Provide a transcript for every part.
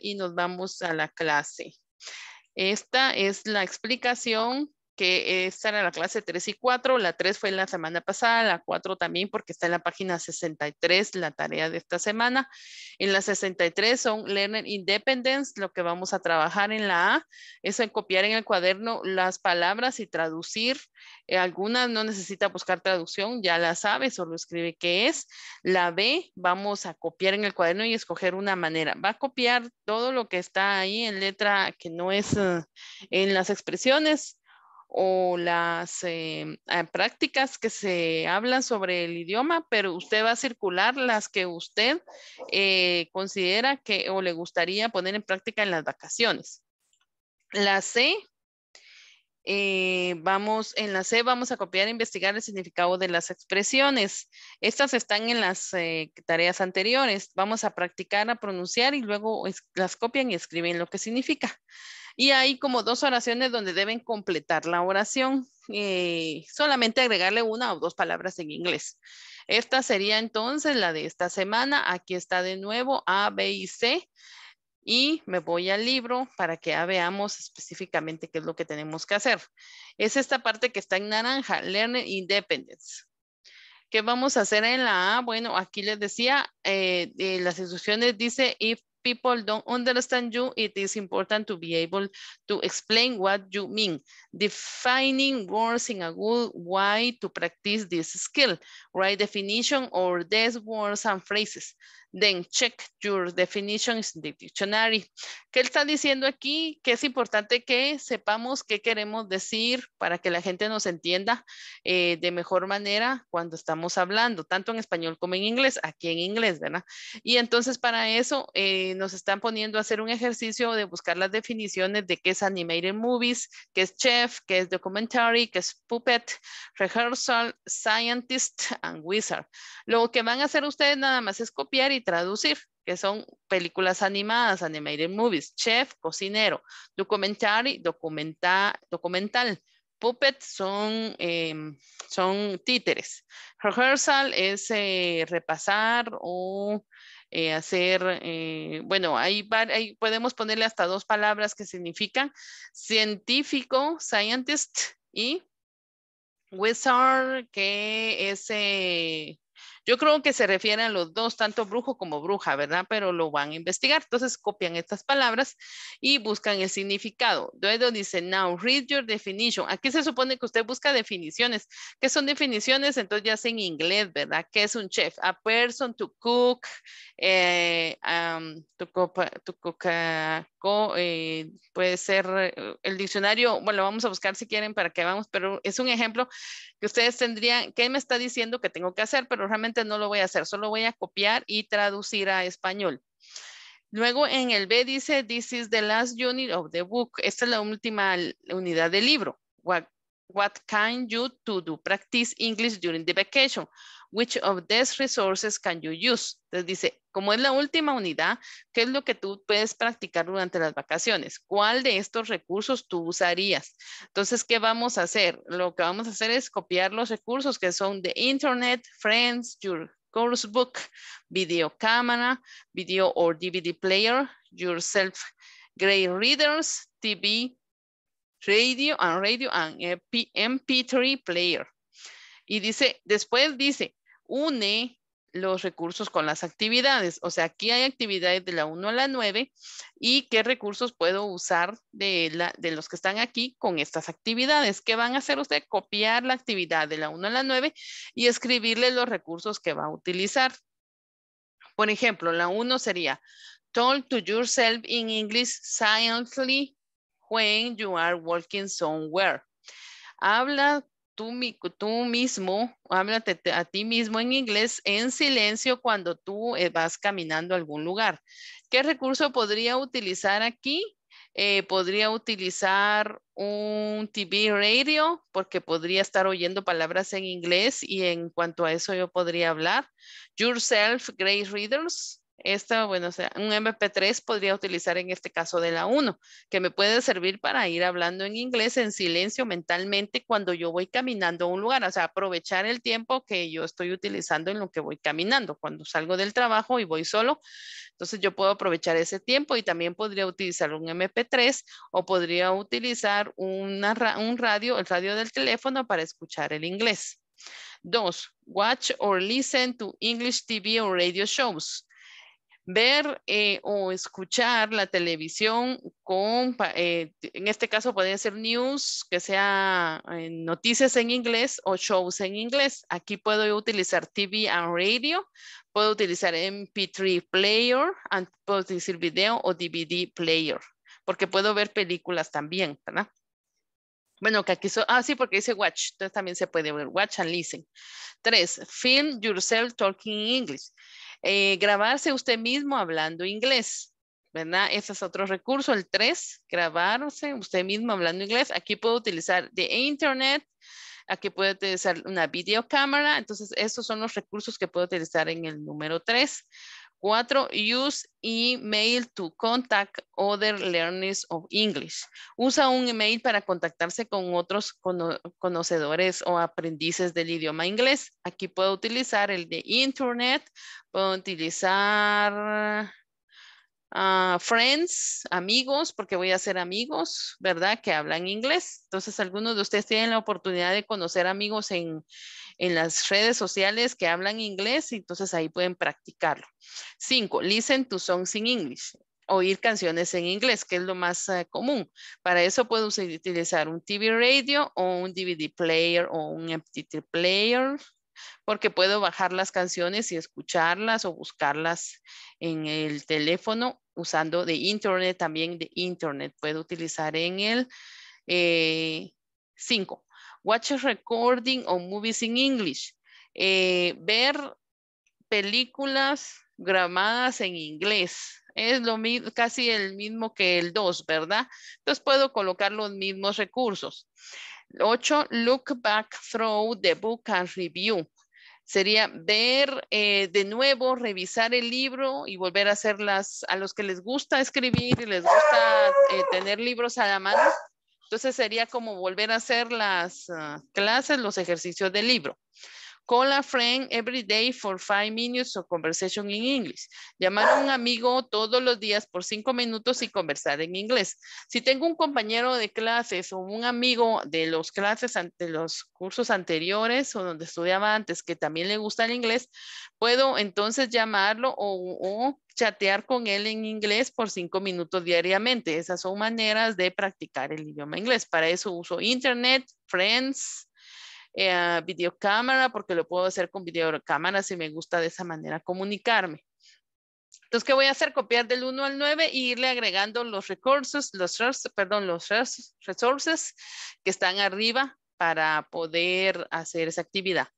y nos vamos a la clase. Esta es la explicación que esta en la clase 3 y 4. La 3 fue la semana pasada, la 4 también porque está en la página 63 la tarea de esta semana. En la 63 son learning Independence, lo que vamos a trabajar en la A es copiar en el cuaderno las palabras y traducir. Eh, algunas no necesita buscar traducción, ya la sabe, solo escribe qué es. La B vamos a copiar en el cuaderno y escoger una manera. Va a copiar todo lo que está ahí en letra que no es eh, en las expresiones o las eh, ah, prácticas que se hablan sobre el idioma, pero usted va a circular las que usted eh, considera que o le gustaría poner en práctica en las vacaciones. La C, eh, vamos, en la C vamos a copiar e investigar el significado de las expresiones. Estas están en las tareas anteriores. Vamos a practicar a pronunciar y luego las copian y escriben lo que significa y hay como dos oraciones donde deben completar la oración, eh, solamente agregarle una o dos palabras en inglés. Esta sería entonces la de esta semana. Aquí está de nuevo A, B y C. Y me voy al libro para que veamos específicamente qué es lo que tenemos que hacer. Es esta parte que está en naranja, Learn Independence. ¿Qué vamos a hacer en la A? Bueno, aquí les decía, eh, eh, las instrucciones dice if people don't understand you, it is important to be able to explain what you mean. Defining words in a good way to practice this skill, right? Definition or these words and phrases. then check your definitions in dictionary. ¿Qué está diciendo aquí? Que es importante que sepamos qué queremos decir para que la gente nos entienda eh, de mejor manera cuando estamos hablando, tanto en español como en inglés, aquí en inglés, ¿verdad? Y entonces para eso eh, nos están poniendo a hacer un ejercicio de buscar las definiciones de qué es animated movies, qué es chef, qué es documentary, qué es puppet, rehearsal, scientist and wizard. Lo que van a hacer ustedes nada más es copiar y traducir, que son películas animadas, animated movies, chef, cocinero, documentary, documental, puppet son, em, son títeres. Rehearsal es eh, repasar o eh, hacer, eh, bueno, ahí, ahí, podemos ponerle hasta dos palabras que significan científico, scientist y wizard, que es yo creo que se refieren los dos, tanto brujo como bruja, ¿verdad? Pero lo van a investigar. Entonces copian estas palabras y buscan el significado. Luego dice, now read your definition. Aquí se supone que usted busca definiciones. ¿Qué son definiciones? Entonces ya es en inglés, ¿verdad? ¿Qué es un chef? A person to cook, eh, to, cook, to cook ah, eh, puede ser eh, el diccionario, bueno, lo vamos a buscar si quieren para que vamos, pero es un ejemplo que ustedes tendrían, ¿qué me está diciendo que tengo que hacer? Pero realmente no lo voy a hacer, solo voy a copiar y traducir a español. Luego en el B dice, this is the last unit of the book. Esta es la última unidad del libro. What, what can you to do? Practice English during the vacation. Which of these resources can you use? Entonces dice, como es la última unidad, ¿qué es lo que tú puedes practicar durante las vacaciones? ¿Cuál de estos recursos tú usarías? Entonces, ¿qué vamos a hacer? Lo que vamos a hacer es copiar los recursos que son de Internet, Friends, Your Course Book, Video Camera, Video or DVD Player, Yourself Great Readers, TV, Radio and Radio and MP3 Player. Y dice, después dice, une los recursos con las actividades. O sea, aquí hay actividades de la 1 a la 9 y qué recursos puedo usar de, la, de los que están aquí con estas actividades. ¿Qué van a hacer usted? Copiar la actividad de la 1 a la 9 y escribirle los recursos que va a utilizar. Por ejemplo, la 1 sería, talk to yourself in English silently when you are walking somewhere. Habla tú, mismo, háblate a ti mismo en inglés en silencio cuando tú eh, vas caminando a algún lugar. ¿Qué recurso podría utilizar aquí? Eh, podría utilizar un TV radio porque podría estar oyendo palabras en inglés y en cuanto a eso yo podría hablar. Yourself, great readers, esta, bueno, o sea, un MP3 podría utilizar en este caso de la 1, que me puede servir para ir hablando en inglés en silencio mentalmente cuando yo voy caminando a un lugar, o sea, aprovechar el tiempo que yo estoy utilizando en lo que voy caminando, cuando salgo del trabajo y voy solo. Entonces yo puedo aprovechar ese tiempo y también podría utilizar un MP3 o podría utilizar un radio, el radio del teléfono para escuchar el inglés. Dos, watch or listen to English TV or radio shows ver eh, o escuchar la televisión con, eh, en este caso puede ser news, que sea eh, noticias en inglés o shows en inglés. Aquí puedo utilizar TV and radio, puedo utilizar MP3 player, and puedo utilizar video o DVD player, porque puedo ver películas también, ¿verdad? Bueno, que aquí, ah, sí, porque dice watch, entonces también se puede ver watch and listen. Tres, film yourself talking in English. Eh, grabarse usted mismo hablando inglés, ¿verdad? Ese es otro recurso. El 3, grabarse usted mismo hablando inglés. Aquí puedo utilizar de internet, aquí puedo utilizar una videocámara. Entonces, estos son los recursos que puedo utilizar en el número 3. Cuatro, use email to contact other learners of English. Usa un email para contactarse con otros conocedores o aprendices del idioma inglés. Aquí puedo utilizar el de internet, puedo utilizar friends, amigos, porque voy a ser amigos, ¿verdad? Que hablan inglés. Entonces, algunos de ustedes tienen la oportunidad de conocer amigos en, en las redes sociales que hablan inglés y entonces ahí pueden practicarlo. Cinco, listen to songs in English. Oír canciones en inglés, que es lo más eh, común. Para eso pueden utilizar un TV radio o un DVD player o un MTT player, porque puedo bajar las canciones y escucharlas o buscarlas en el teléfono usando de internet, también de internet. Puedo utilizar en el 5. Eh, watch a recording o movies in English. Eh, ver películas grabadas en inglés. Es lo mismo, casi el mismo que el 2, ¿verdad? Entonces puedo colocar los mismos recursos. 8. Look back through the book and review sería ver eh, de nuevo, revisar el libro y volver a hacer las, a los que les gusta escribir y les gusta eh, tener libros a la mano. Entonces sería como volver a hacer las ah, clases, los ejercicios del libro. Call a friend every day for five minutes of conversation in English. Llamar a un amigo todos los días por cinco minutos y conversar en inglés. Si tengo un compañero de clases o un amigo de los clases, ante los cursos anteriores o donde estudiaba antes que también le gusta el inglés, puedo entonces llamarlo o, o chatear con él en inglés por cinco minutos diariamente. Esas son maneras de practicar el idioma inglés. Para eso uso internet, friends, eh, videocámara porque lo puedo hacer con videocámara si me gusta de esa manera comunicarme. Entonces, ¿qué voy a hacer? Copiar del 1 al 9 e irle agregando los recursos, los, perdón, los resources que están arriba para poder hacer esa actividad.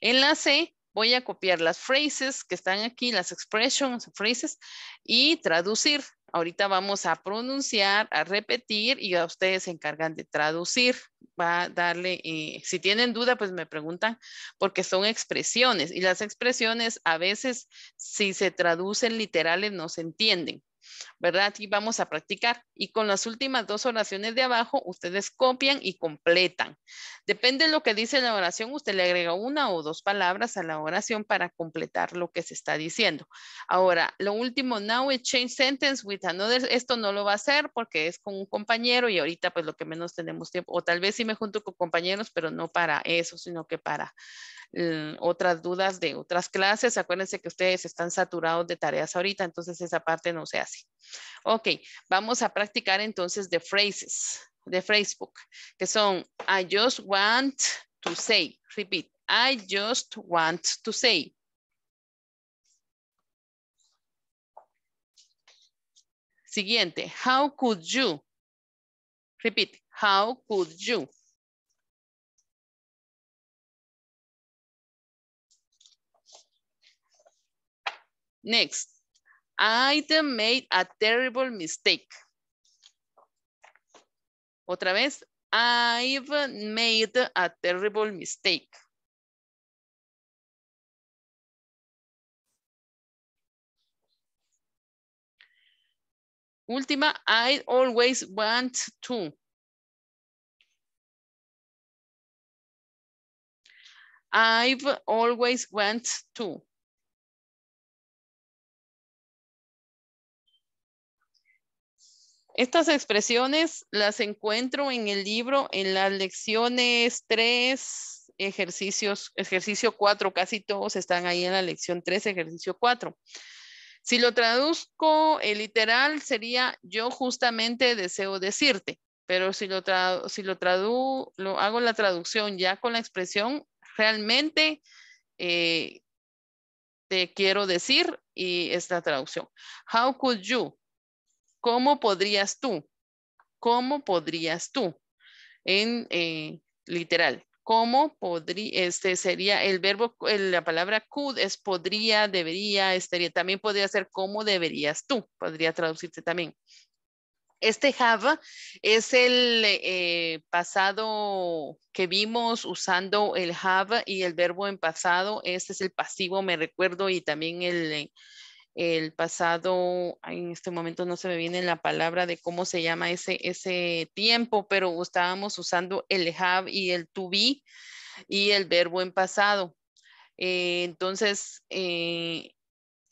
enlace voy a copiar las phrases que están aquí, las expressions, phrases, y traducir. Ahorita vamos a pronunciar, a repetir y a ustedes se encargan de traducir. Va a darle, eh, si tienen duda, pues me preguntan, porque son expresiones y las expresiones a veces si se traducen literales no se entienden. ¿verdad? Y vamos a practicar. Y con las últimas dos oraciones de abajo, ustedes copian y completan. Depende de lo que dice la oración, usted le agrega una o dos palabras a la oración para completar lo que se está diciendo. Ahora, lo último, now exchange change sentence with another. Esto no lo va a hacer porque es con un compañero y ahorita pues lo que menos tenemos tiempo. O tal vez sí me junto con compañeros, pero no para eso, sino que para eh, otras dudas de otras clases. Acuérdense que ustedes están saturados de tareas ahorita, entonces esa parte no se hace. Ok, vamos a practicar entonces de phrases, de Facebook, que son I just want to say, repeat, I just want to say. Siguiente, how could you? Repeat, how could you? Next. I've made a terrible mistake. Otra vez. I've made a terrible mistake. Última, I always want to. I've always want to. Estas expresiones las encuentro en el libro en las lecciones 3, ejercicios, ejercicio 4, casi todos están ahí en la lección 3, ejercicio 4. Si lo traduzco el literal sería yo justamente deseo decirte, pero si lo, si lo, hago la traducción ya con la expresión realmente eh, te quiero decir y esta traducción. How could you? ¿Cómo podrías tú? ¿Cómo podrías tú? En eh, literal. ¿Cómo podría, este sería el verbo, la palabra could es podría, debería, también podría ser cómo deberías tú, podría traducirse también. Este have es el eh, pasado que vimos usando el have y el verbo en pasado. Este es el pasivo, me recuerdo, y también el, eh, el pasado, en este momento no se me viene la palabra de cómo se llama ese, tiempo, pero estábamos usando el have y el to be y el verbo en pasado. Eh, entonces, eh,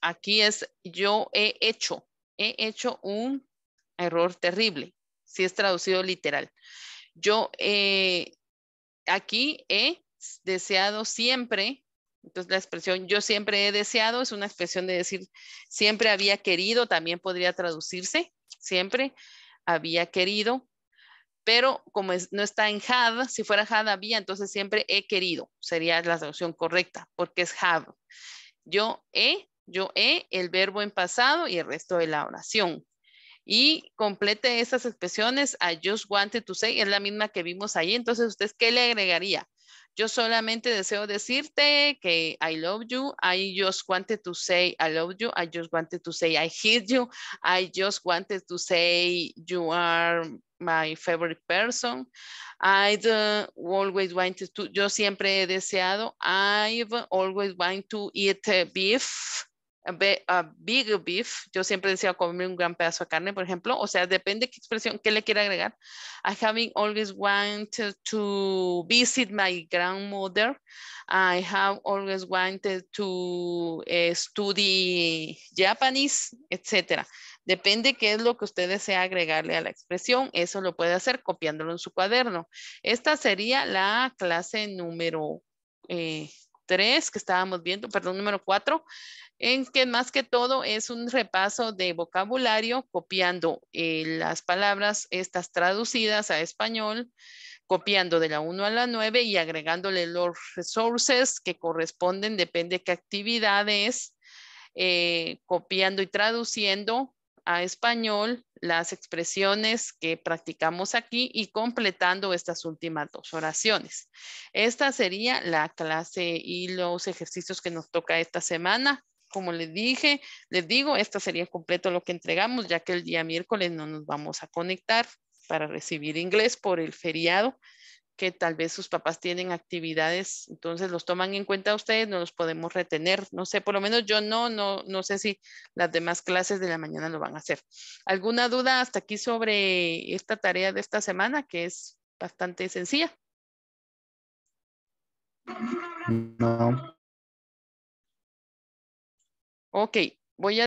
aquí es yo he hecho, he hecho un error terrible, si es traducido literal. Yo eh, aquí he deseado siempre entonces la expresión yo siempre he deseado es una expresión de decir siempre había querido, también podría traducirse, siempre había querido, pero como no está en had, si fuera had había, entonces siempre he querido, sería la traducción correcta, porque es have. Yo he, yo he, el verbo en pasado y el resto de la oración. Y complete estas expresiones, a just wanted to say, es la misma que vimos ahí, entonces ustedes, ¿qué le agregaría? Yo solamente deseo decirte que I love you. I just wanted to say I love you. I just wanted to say I hate you. I just wanted to say you are my favorite person. I uh, always wanted to, yo siempre he deseado, I've always wanted to eat uh, beef a, big beef, yo siempre decía comer un gran pedazo de carne, por ejemplo, o sea, depende qué expresión, qué le quiere agregar. I have always wanted to visit my grandmother. I have always wanted to eh, study Japanese, etcétera. Depende qué es lo que usted desea agregarle a la expresión. Eso lo puede hacer copiándolo en su cuaderno. Esta sería la clase número eh, 3 que estábamos viendo, perdón, número 4 en que más que todo es un repaso de vocabulario, copiando eh, las palabras estas traducidas a español, copiando de la 1 a la 9 y agregándole los resources que corresponden, depende qué actividades, eh, copiando y traduciendo a español las expresiones que practicamos aquí y completando estas últimas dos oraciones. Esta sería la clase y los ejercicios que nos toca esta semana como les dije, les digo, esto sería completo lo que entregamos, ya que el día miércoles no nos vamos a conectar para recibir inglés por el feriado que tal vez sus papás tienen actividades, entonces los toman en cuenta ustedes, no los podemos retener, no sé, por lo menos yo no, no, no sé si las demás clases de la mañana lo van a hacer. ¿Alguna duda hasta aquí sobre esta tarea de esta semana que es bastante sencilla? No. Ok, voy a